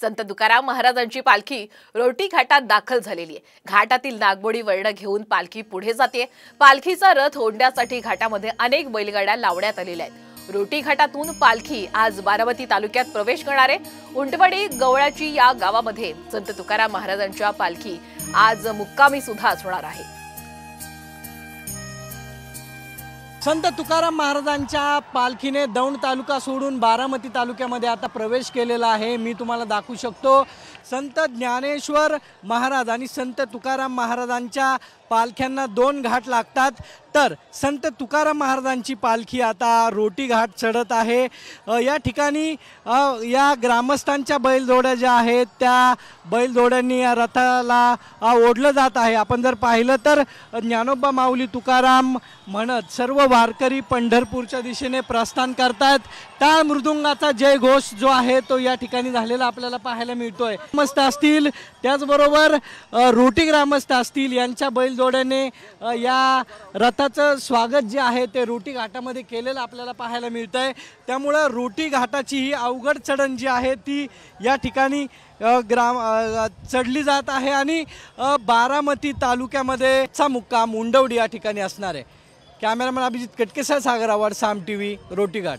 संत तुकाराम महाराजांची पालखी रोटी घाटात दाखल झालेली आहे घाटातील नागबोडी वर्ण घेऊन पालखी पुढे जाते पालखीचा रथ ओढण्यासाठी घाटामध्ये अनेक बैलगाड्या लावण्यात आलेल्या आहेत रोटी घाटातून पालखी आज बारामती तालुक्यात प्रवेश करणारे उंटवाडी गवळाची या गावामध्ये संत तुकाराम महाराजांच्या पालखी आज मुक्कामी सुद्धा असणार आहे संत तुकाराम महाराजांच्या पालखीने दौंड तालुका सोडून बारामती तालुक्यामध्ये आता प्रवेश केलेला आहे मी तुम्हाला दाखवू शकतो संत ज्ञानेश्वर महाराज आणि संत तुकाराम महाराजांच्या पालख्यांना दोन घाट लागतात तर संत तुकाराम महाराजांची पालखी आता रोटी घाट चढत आहे या ठिकाणी या ग्रामस्थांच्या बैलजोड्या ज्या आहेत त्या बैलजोड्यांनी या रथाला ओढलं जात आहे आपण जर पाहिलं तर ज्ञानोबा माऊली तुकाराम म्हणत सर्व वारकरी पंढरपूरच्या दिशेने प्रस्थान करतायत त्या मृदुंगाचा जयघोष जो आहे तो या ठिकाणी झालेला आपल्याला पाहायला मिळतोय ग्रामस्थ असतील त्याचबरोबर रोटी ग्रामस्थ असतील यांच्या बैलजोड्याने या रथा चं स्वागत जे आहे ते रोटी घाटामध्ये केलेलं आपल्याला पाहायला मिळतं आहे त्यामुळं रोटी घाटाची ही अवघड चढण जी आहे ती या ठिकाणी ग्राम चढली जात आहे आणि बारामती तालुक्यामध्ये चा मुक्काम उंडवडी या ठिकाणी असणार आहे cameraman Abhijit Katke sir Sagar Awad Saam T V घाट